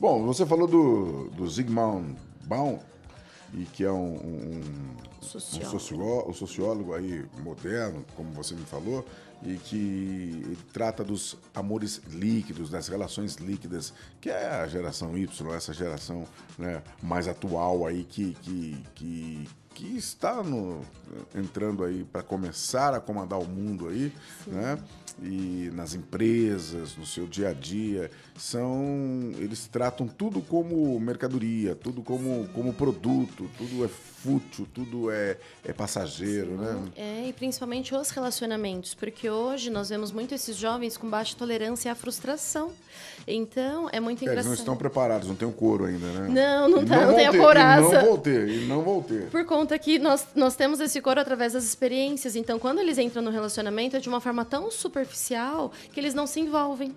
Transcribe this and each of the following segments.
Bom, você falou do, do Zygmunt Baum, e que é um, um, sociólogo. Um, sociólogo, um, sociólogo. aí moderno, como você me falou, e que trata dos amores líquidos, das relações líquidas, que é a geração Y, essa geração né, mais atual aí que, que, que, que está no, entrando aí para começar a comandar o mundo aí, Sim. né? e nas empresas, no seu dia a dia, são eles tratam tudo como mercadoria, tudo como, como produto, tudo é fútil, tudo é, é passageiro, né? Sim. né? É, e principalmente os relacionamentos, porque hoje nós vemos muito esses jovens com baixa tolerância à frustração. Então, é muito engraçado. É, eles não estão preparados, não tem o couro ainda, né? Não, não, tá, não, não tem a coraça. não vou ter, e não vou ter. Por conta que nós, nós temos esse couro através das experiências, então quando eles entram no relacionamento é de uma forma tão superficial superficial que eles não se envolvem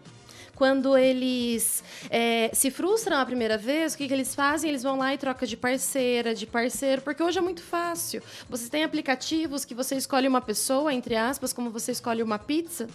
quando eles é, se frustram a primeira vez, o que, que eles fazem? Eles vão lá e trocam de parceira, de parceiro, porque hoje é muito fácil. Você tem aplicativos que você escolhe uma pessoa, entre aspas, como você escolhe uma pizza.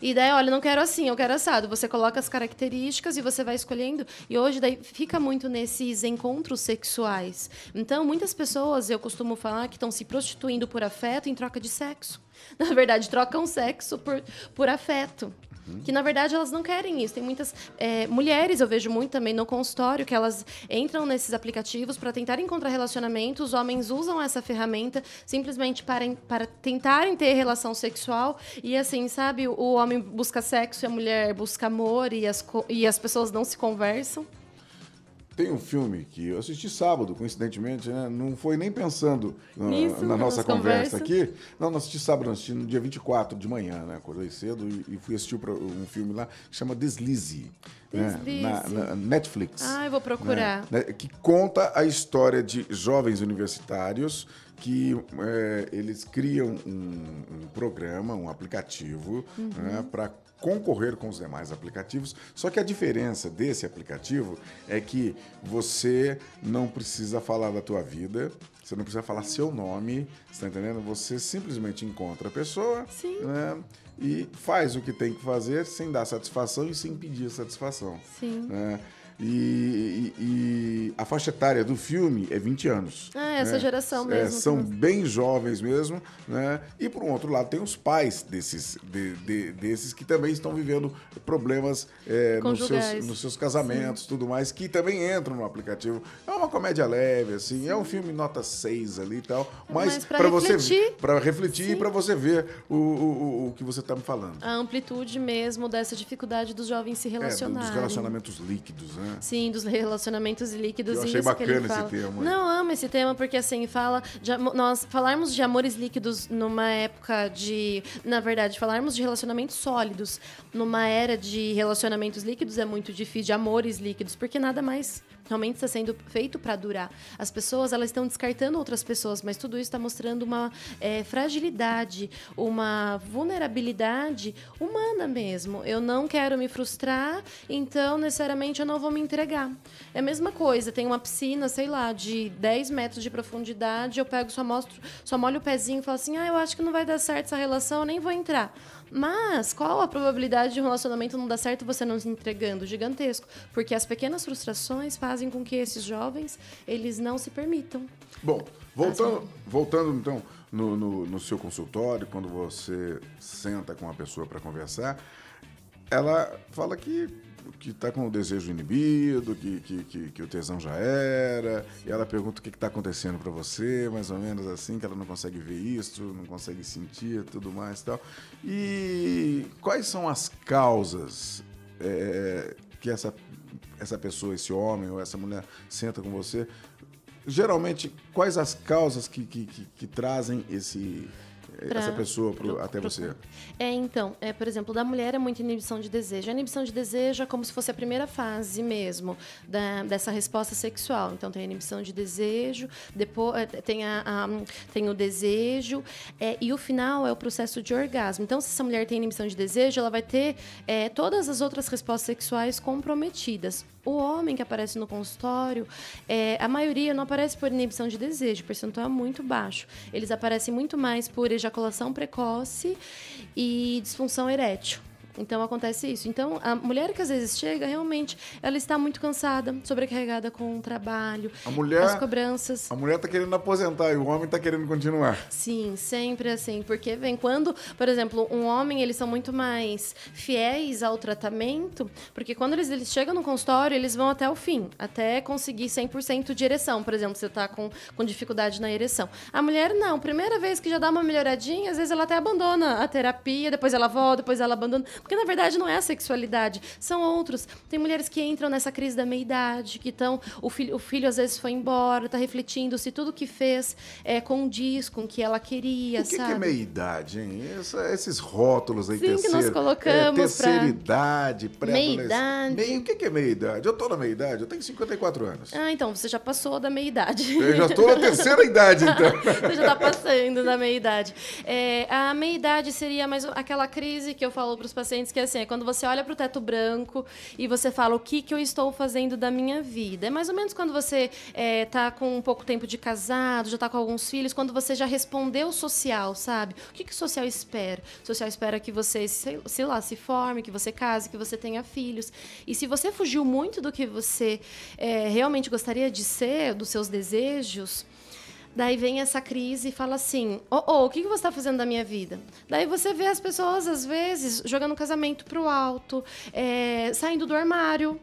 E daí, olha, não quero assim, eu quero assado. Você coloca as características e você vai escolhendo. E hoje daí fica muito nesses encontros sexuais. Então, muitas pessoas, eu costumo falar, que estão se prostituindo por afeto em troca de sexo. na verdade, trocam sexo por, por afeto. Uhum. Que na verdade elas não querem isso. Tem muitas é, mulheres, eu vejo muito também no consultório, que elas entram nesses aplicativos para tentar encontrar relacionamento. Os homens usam essa ferramenta simplesmente para, para tentarem ter relação sexual. E assim, sabe, o homem busca sexo e a mulher busca amor e as, e as pessoas não se conversam. Tem um filme que eu assisti sábado, coincidentemente, né? não foi nem pensando na, na nossa conversa, aqui. Não, não assisti sábado, não assisti no dia 24 de manhã, né? Acordei cedo e, e fui assistir um filme lá que chama Deslize. Deslize. Né? Na, na, Netflix. Ah, eu vou procurar. Né? né? Que conta a história de jovens universitários que é, eles criam um, um, programa, um aplicativo uhum. né, para concorrer com os demais aplicativos. Só que a diferença desse aplicativo é que você não precisa falar da tua vida, você não precisa falar seu nome, você tá entendendo? Você simplesmente encontra a pessoa né, e faz o que tem que fazer sem dar satisfação e sem pedir satisfação. Sim. Né? E, e, e, a faixa etária do filme é 20 anos. Ah, é, né? essa geração é, mesmo. É, são né? bem jovens mesmo, né? E por um outro lado, tem os pais desses, de, de, desses que também estão vivendo problemas é, nos, seus, nos, seus, casamentos e tudo mais, que também entram no aplicativo. É uma comédia leve, assim, Sim. é um filme nota 6 ali e tal. É mas, mas para você para refletir Sim. e para você ver o, o, o, que você está me falando. A amplitude mesmo dessa dificuldade dos jovens se é, relacionarem. É, dos relacionamentos líquidos, né? Sim, dos relacionamentos líquidos. Eu achei bacana esse tema. Não, amo esse tema, porque assim, fala. De, nós falarmos de amores líquidos numa época de. Na verdade, falarmos de relacionamentos sólidos numa era de relacionamentos líquidos é muito difícil, de amores líquidos, porque nada mais realmente está sendo feito para durar. As pessoas elas estão descartando outras pessoas, mas tudo isso está mostrando uma é, fragilidade, uma vulnerabilidade humana mesmo. Eu não quero me frustrar, então necessariamente eu não vou me me entregar. É a mesma coisa, tem uma piscina, sei lá, de 10 metros de profundidade, eu pego, só mostro, só molho o pezinho e falo assim: ah, eu acho que não vai dar certo essa relação, eu nem vou entrar. Mas qual a probabilidade de um relacionamento não dar certo você não se entregando? Gigantesco. Porque as pequenas frustrações fazem com que esses jovens eles não se permitam. Bom, voltando, voltando então no, no, no, seu consultório, quando você senta com uma pessoa para conversar, ela fala que que está com o desejo inibido, que, que, que, que, o tesão já era, e ela pergunta o que está acontecendo para você, mais ou menos assim, que ela não consegue ver isso, não consegue sentir, tudo mais e tal. E quais são as causas é, que essa, essa pessoa, esse homem ou essa mulher senta com você? Geralmente, quais as causas que, que, que, que trazem esse pra, essa pessoa pro, pro, até pro, você? É, então, é, por exemplo, da mulher é muita inibição de desejo. A inibição de desejo é como se fosse a primeira fase mesmo da, dessa resposta sexual. Então tem a inibição de desejo, depois é, tem, a, a tem o desejo, é, e o final é o processo de orgasmo. Então, se essa mulher tem inibição de desejo, ela vai ter é, todas as outras respostas sexuais comprometidas o homem que aparece no consultório, é, a maioria não aparece por inibição de desejo, o percentual é muito baixo. Eles aparecem muito mais por ejaculação precoce e disfunção erétil. Então acontece isso. Então a mulher que às vezes chega, realmente, ela está muito cansada, sobrecarregada com o trabalho, a mulher, as cobranças. A mulher está querendo aposentar e o homem está querendo continuar. Sim, sempre assim, porque vem quando, por exemplo, um homem, eles são muito mais fiéis ao tratamento, porque quando eles, eles chegam no consultório, eles vão até o fim, até conseguir 100% de ereção, por exemplo, você está com, com dificuldade na ereção. A mulher não, primeira vez que já dá uma melhoradinha, às vezes ela até abandona a terapia, depois ela volta, depois ela abandona, porque na verdade não é a sexualidade, são outros. Tem mulheres que entram nessa crise da meia-idade, que estão. O filho, o filho às vezes foi embora, está refletindo se tudo que fez é, condiz com o que ela queria. O que, sabe? que é meia-idade, hein? Essa, é, esses rótulos aí Sim, que nós é, colocamos. É, terceira pra... idade, pré idade Meia, o que, é meia-idade? Eu estou na meia-idade, eu tenho 54 anos. Ah, então, você já passou da meia-idade. Eu já estou na terceira idade, então. você já está passando da meia-idade. É, a meia-idade seria mais aquela crise que eu falo para os pacientes que é assim, é quando você olha para o teto branco e você fala o que, que eu estou fazendo da minha vida. É mais ou menos quando você é, tá com um pouco tempo de casado, já tá com alguns filhos, quando você já respondeu o social, sabe? O que, que o social espera? O social espera que você, sei lá, se forme, que você case, que você tenha filhos. E se você fugiu muito do que você é, realmente gostaria de ser, dos seus desejos, Daí vem essa crise e fala assim: Ô, oh, oh, o que você está fazendo da minha vida? Daí você vê as pessoas, às vezes, jogando casamento pro alto, é, saindo do armário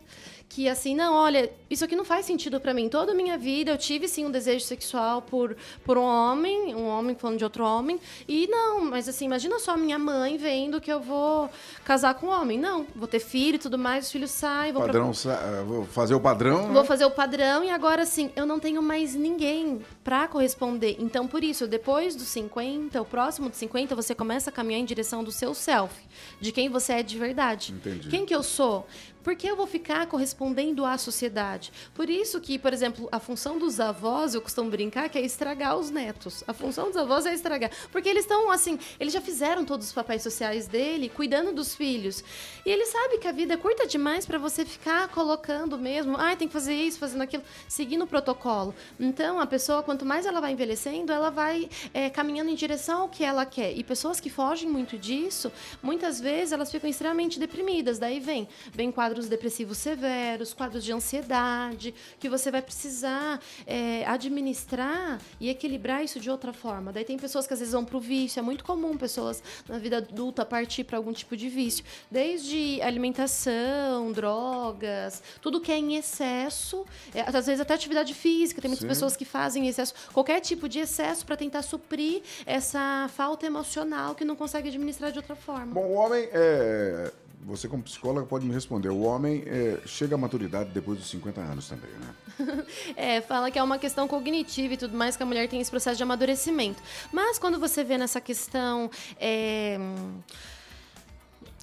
que assim, não, olha, isso aqui não faz sentido para mim. Toda a minha vida eu tive sim um desejo sexual por, por um homem, um homem falando de outro homem. E não, mas assim, imagina só minha mãe vendo que eu vou casar com um homem. Não, vou ter filho e tudo mais, os filhos saem, vou, padrão, pra... Eh, vou fazer o padrão. Né? Vou fazer o padrão e agora assim, eu não tenho mais ninguém para corresponder. Então, por isso, depois dos 50, o próximo dos 50, você começa a caminhar em direção do seu self, de quem você é de verdade. Entendi. Quem que eu sou? por que eu vou ficar correspondendo à sociedade? Por isso que, por exemplo, a função dos avós, eu costumo brincar, que é estragar os netos. A função dos avós é estragar. Porque eles estão, assim, eles já fizeram todos os papéis sociais dele, cuidando dos filhos. E ele sabe que a vida é curta demais para você ficar colocando mesmo, ah, tem que fazer isso, fazendo aquilo, seguindo o protocolo. Então, a pessoa, quanto mais ela vai envelhecendo, ela vai é, caminhando em direção ao que ela quer. E pessoas que fogem muito disso, muitas vezes elas ficam extremamente deprimidas. Daí vem, vem quadro quadros depressivos severos, quadros de ansiedade, que você vai precisar é, administrar e equilibrar isso de outra forma. Daí tem pessoas que às vezes vão para o vício, é muito comum pessoas na vida adulta partir para algum tipo de vício, desde alimentação, drogas, tudo que é em excesso, é, às vezes até atividade física, tem muitas Sim. pessoas que fazem excesso, qualquer tipo de excesso para tentar suprir essa falta emocional que não consegue administrar de outra forma. Bom, o homem é você como psicóloga pode me responder. O homem é, chega à maturidade depois dos 50 anos também, né? é, fala que é uma questão cognitiva e tudo mais, que a mulher tem esse processo de amadurecimento. Mas quando você vê nessa questão... É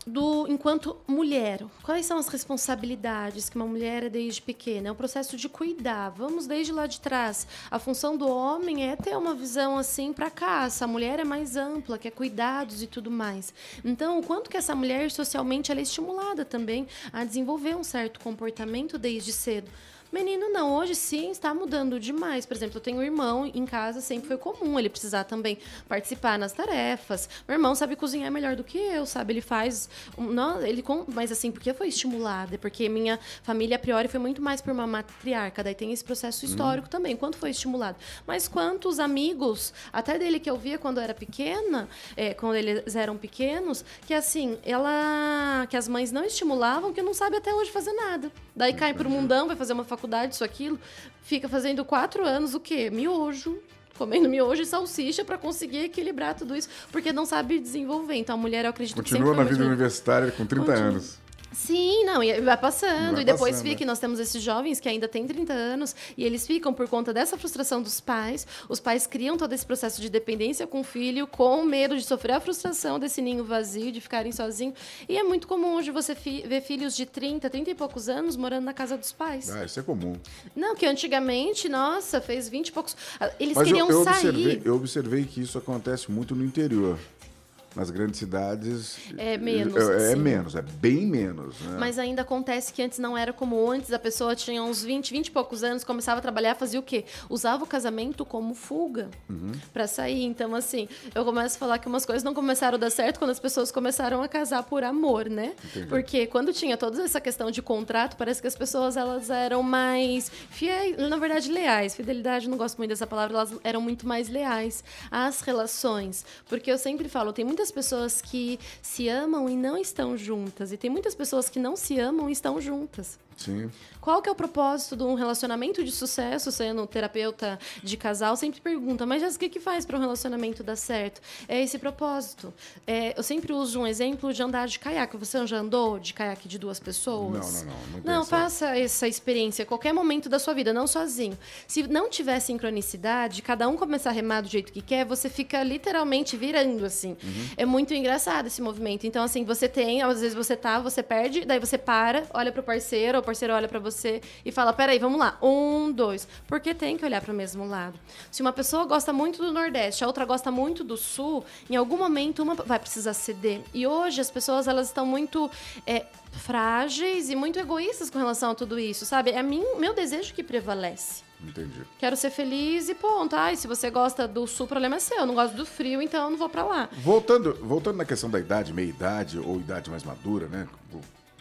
do enquanto mulher. Quais são as responsabilidades que uma mulher é desde pequena? É um processo de cuidar. Vamos desde lá de trás. A função do homem é ter uma visão assim para cá. A mulher é mais ampla, quer cuidados e tudo mais. Então, o quanto que essa mulher socialmente ela é estimulada também a desenvolver um certo comportamento desde cedo. Menino, não, hoje sim está mudando demais. Por exemplo, eu tenho um irmão em casa, sempre foi comum ele precisar também participar nas tarefas. Meu irmão sabe cozinhar melhor do que eu, sabe? Ele faz. Não, ele Mas assim, porque foi estimulado? É porque minha família, a priori, foi muito mais por uma matriarca. Daí tem esse processo uhum. histórico hum. também. Quanto foi estimulado? Mas quantos amigos, até dele que eu via quando eu era pequena, é, quando eles eram pequenos, que assim, ela. que as mães não estimulavam, que não sabe até hoje fazer nada. Daí cai pro mundão, vai fazer uma faculdade faculdade, isso, aquilo, fica fazendo quatro anos o quê? Miojo, comendo miojo e salsicha para conseguir equilibrar tudo isso, porque não sabe desenvolver. Então a mulher, eu acredito Continua que. Continua na vida universitária com 30 Continua. anos. Sim, não, e vai passando. Vai e depois fica, né? nós temos esses jovens que ainda têm 30 anos, e eles ficam por conta dessa frustração dos pais. Os pais criam todo esse processo de dependência com o filho, com medo de sofrer a frustração desse ninho vazio, de ficarem sozinhos. E é muito comum hoje você fi ver filhos de 30, 30 e poucos anos morando na casa dos pais. Ah, isso é comum. Não, que antigamente, nossa, fez 20 e poucos. Ah, eles Mas queriam eu, eu sair. Observei, eu observei que isso acontece muito no interior. Nas grandes cidades. É menos. É, é menos, é bem menos. Né? Mas ainda acontece que antes não era como antes, a pessoa tinha uns 20, 20 e poucos anos, começava a trabalhar, fazia o quê? Usava o casamento como fuga uhum. para sair. Então, assim, eu começo a falar que umas coisas não começaram a dar certo quando as pessoas começaram a casar por amor, né? Entendi. Porque quando tinha toda essa questão de contrato, parece que as pessoas elas eram mais fiéis, na verdade, leais. Fidelidade, não gosto muito dessa palavra, elas eram muito mais leais às relações. Porque eu sempre falo, tem muita muitas pessoas que se amam e não estão juntas, e tem muitas pessoas que não se amam e estão juntas. Sim. Qual que é o propósito de um relacionamento de sucesso, sendo terapeuta de casal, sempre pergunta, mas o que faz para um relacionamento dar certo? É esse propósito. É, eu sempre uso um exemplo de andar de caiaque. Você já andou de caiaque de duas pessoas? Não, não, não. Não, não faça essa experiência a qualquer momento da sua vida, não sozinho. Se não tiver sincronicidade, cada um começar a remar do jeito que quer, você fica literalmente virando, assim. Uhum. É muito engraçado esse movimento. Então, assim, você tem, às vezes você tá, você perde, daí você para, olha pro parceiro ou parceiro olha para você e fala: peraí, vamos lá, um, dois. Porque tem que olhar para o mesmo lado. Se uma pessoa gosta muito do Nordeste, a outra gosta muito do Sul, em algum momento uma vai precisar ceder. E hoje as pessoas elas estão muito é, frágeis e muito egoístas com relação a tudo isso, sabe? É mim, meu desejo que prevalece. Entendi. Quero ser feliz e ponto. e se você gosta do sul, o problema é seu. Eu não gosto do frio, então eu não vou para lá. Voltando, voltando na questão da idade, meia idade ou idade mais madura, né?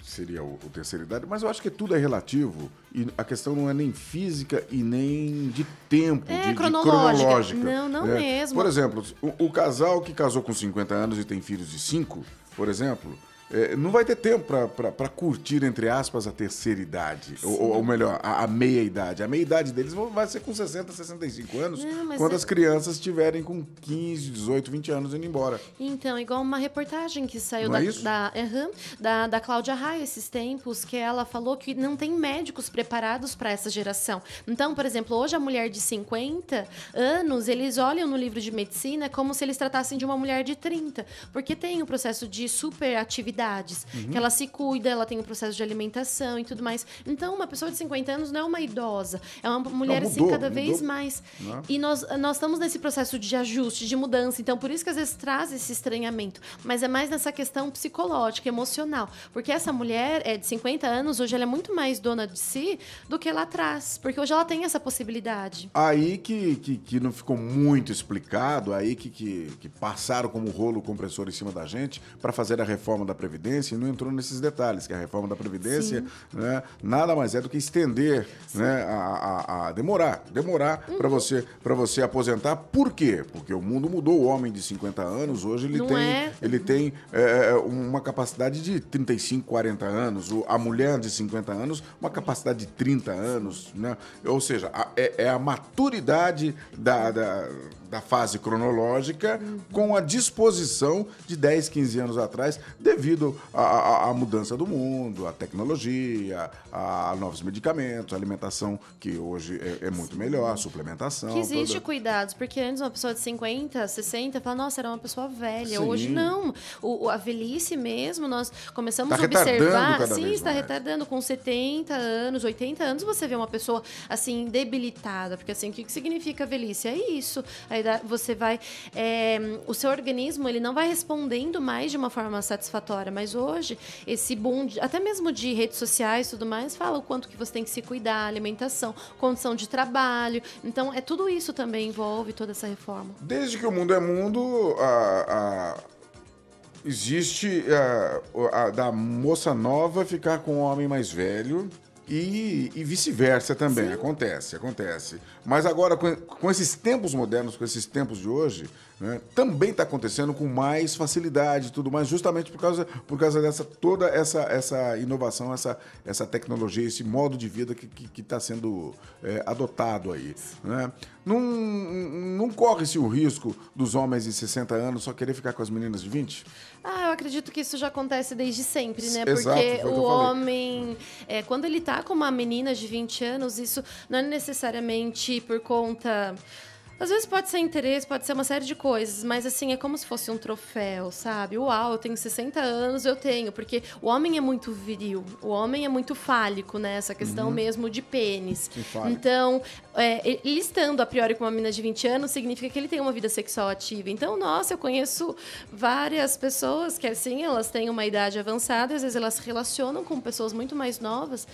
seria o, o terceira idade, mas eu acho que tudo é relativo e a questão não é nem física e nem de tempo, é, de, cronológica. de cronológica. Não, não né? mesmo. Por exemplo, o, o, casal que casou com 50 anos e tem filhos de 5, por exemplo, é, não vai ter tempo para curtir, entre aspas, a terceira idade. Ou, ou, melhor, a, a meia-idade. A meia-idade deles vai ser com 60, 65 anos, não, quando é as crianças estiverem com 15, 18, 20 anos indo embora. Então, igual uma reportagem que saiu não da, é da, uhum, da, da Cláudia Raia esses tempos, que ela falou que não tem médicos preparados para essa geração. Então, por exemplo, hoje a mulher de 50 anos, eles olham no livro de medicina como se eles tratassem de uma mulher de 30, porque tem o um processo de superatividade necessidades. Uhum. Que ela se cuida, ela tem o um processo de alimentação e tudo mais. Então, uma pessoa de 50 anos não é uma idosa. É uma mulher, não, assim, mudou, assim, cada mudou. vez mais. Né? E nós, nós estamos nesse processo de ajuste, de mudança. Então, por isso que às vezes traz esse estranhamento. Mas é mais nessa questão psicológica, emocional. Porque essa mulher é de 50 anos, hoje ela é muito mais dona de si do que lá atrás. Porque hoje ela tem essa possibilidade. Aí que, que, que não ficou muito explicado, aí que, que, que passaram como rolo compressor em cima da gente para fazer a reforma da Previdência Previdência e não entrou nesses detalhes, que a reforma da Previdência né, nada mais é do que estender, né, a, a, a, demorar, demorar uhum. para você, você aposentar. Por quê? Porque o mundo mudou. O homem de 50 anos hoje ele não tem, é... ele tem é, é uma capacidade de 35, 40 anos. A mulher de 50 anos, uma capacidade de 30 anos. Né? Ou seja, a, é, é, a maturidade da, da da fase cronológica uhum. com a disposição de 10, 15 anos atrás, devido devido à mudança do mundo, à tecnologia, a, a, novos medicamentos, a alimentação que hoje é, é muito melhor, suplementação. Que existe toda... cuidados, porque antes uma pessoa de 50, 60, fala, nossa, era uma pessoa velha. Sim. Hoje não. O, a velhice mesmo, nós começamos tá a observar. Sim, está mais. retardando. Com 70 anos, 80 anos, você vê uma pessoa assim, debilitada. Porque assim, o que significa velhice? É isso. Aí você vai. É, o seu organismo ele não vai respondendo mais de uma forma satisfatória agora, mas hoje esse boom, de, até mesmo de redes sociais e tudo mais, fala o quanto que você tem que se cuidar, alimentação, condição de trabalho. Então, é tudo isso também envolve toda essa reforma. Desde que o mundo é mundo, a, a existe a, a, da moça nova ficar com o um homem mais velho e, e vice-versa também. Sim. Acontece, acontece. Mas agora, com, com esses tempos modernos, com esses tempos de hoje, né, também está acontecendo com mais facilidade e tudo mais, justamente por causa, por causa dessa toda essa, essa inovação, essa, essa tecnologia, esse modo de vida que está sendo é, adotado aí. Né? Não, não corre-se o risco dos homens de 60 anos só querer ficar com as meninas de 20? Ah, eu acredito que isso já acontece desde sempre, né? Exato, Porque o homem, é, quando ele está com uma menina de 20 anos, isso não é necessariamente por conta às vezes pode ser interesse, pode ser uma série de coisas, mas assim, é como se fosse um troféu, sabe? Uau, eu tenho 60 anos, eu tenho. Porque o homem é muito viril, o homem é muito fálico, né? Essa questão uhum. mesmo de pênis. Então, é, ele estando a priori com uma menina de 20 anos, significa que ele tem uma vida sexual ativa. Então, nossa, eu conheço várias pessoas que, assim, elas têm uma idade avançada, às vezes elas se relacionam com pessoas muito mais novas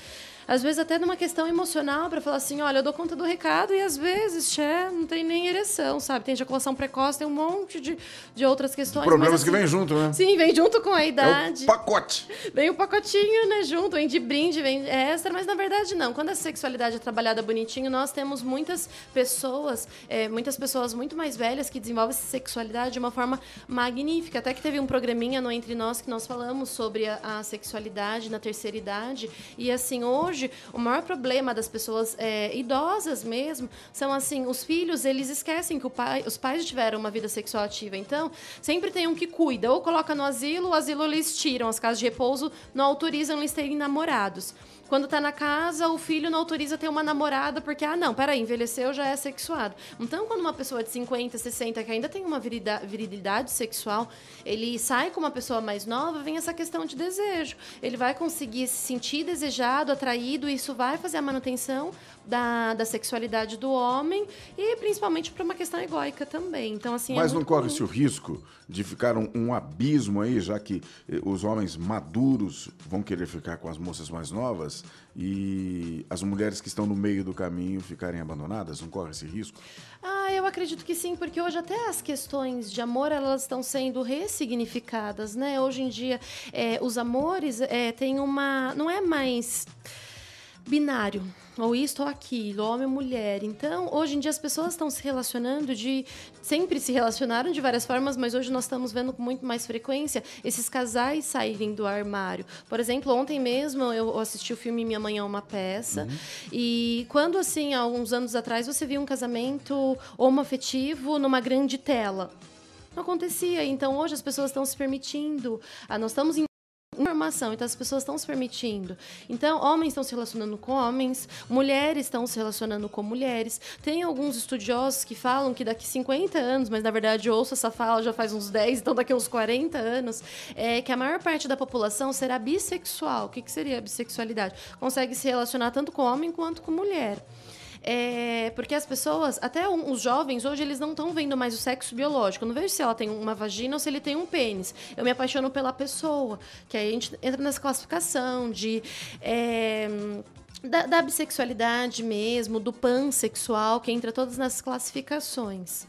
às vezes até numa questão emocional, para falar assim: olha, eu dou conta do recado e às vezes, xé, não tem nem ereção, sabe? Tem ejaculação precoce, tem um monte de, de outras questões. De problemas mas, assim, que vem junto, né? Sim, vem junto com a idade. É o pacote. Vem o um pacotinho, né? Junto, vem de brinde, vem extra, mas na verdade não. Quando a sexualidade é trabalhada bonitinho, nós temos muitas pessoas, é, muitas pessoas muito mais velhas que desenvolvem essa sexualidade de uma forma magnífica. Até que teve um programinha no Entre Nós que nós falamos sobre a, a sexualidade na terceira idade. E assim, hoje hoje o maior problema das pessoas é, idosas mesmo são assim, os filhos eles esquecem que pai, os pais tiveram uma vida sexual ativa, então sempre tem um que cuida, ou coloca no asilo, o asilo eles tiram, as casas de repouso não autorizam eles terem namorados. Quando tá na casa, o filho não autoriza ter uma namorada, porque, ah, não, peraí, envelheceu, já é sexuado. Então, quando uma pessoa de 50, 60, que ainda tem uma virilidade sexual, ele sai com uma pessoa mais nova, vem essa questão de desejo. Ele vai conseguir se sentir desejado, atraído, e isso vai fazer a manutenção da, da sexualidade do homem e principalmente para uma questão egóica também. Então, assim, é Mas é não corre-se o risco de ficar um, um abismo aí, já que eh, os homens maduros vão querer ficar com as moças mais novas? e as mulheres que estão no meio do caminho ficarem abandonadas? Não corre esse risco? Ah, eu acredito que sim, porque hoje até as questões de amor elas estão sendo ressignificadas, né? Hoje em dia é, os amores é, têm uma, não é mais binário, ou isto ou aquilo, homem ou mulher. Então, hoje em dia as pessoas estão se relacionando de sempre se relacionaram de várias formas, mas hoje nós estamos vendo com muito mais frequência esses casais saírem do armário. Por exemplo, ontem mesmo eu assisti o filme Minha Mãe é uma peça, uhum. e quando assim, há alguns anos atrás, você via um casamento homoafetivo numa grande tela não acontecia. Então hoje as pessoas estão se permitindo. Ah, nós estamos informação. Então as pessoas estão se permitindo. Então, homens estão se relacionando com homens, mulheres estão se relacionando com mulheres. Tem alguns estudiosos que falam que daqui 50 anos, mas na verdade eu ouço essa fala já faz uns 10, então daqui uns 40 anos, é que a maior parte da população será bissexual. O que, que seria a bissexualidade? Consegue se relacionar tanto com homem quanto com mulher. É, porque as pessoas, até um, os jovens, hoje eles não estão vendo mais o sexo biológico. Eu não vejo se ela tem uma vagina ou se ele tem um pênis. Eu me apaixono pela pessoa. Que aí a gente entra nessa classificação de. É, da, da, bissexualidade mesmo, do pansexual, que entra todas nas classificações.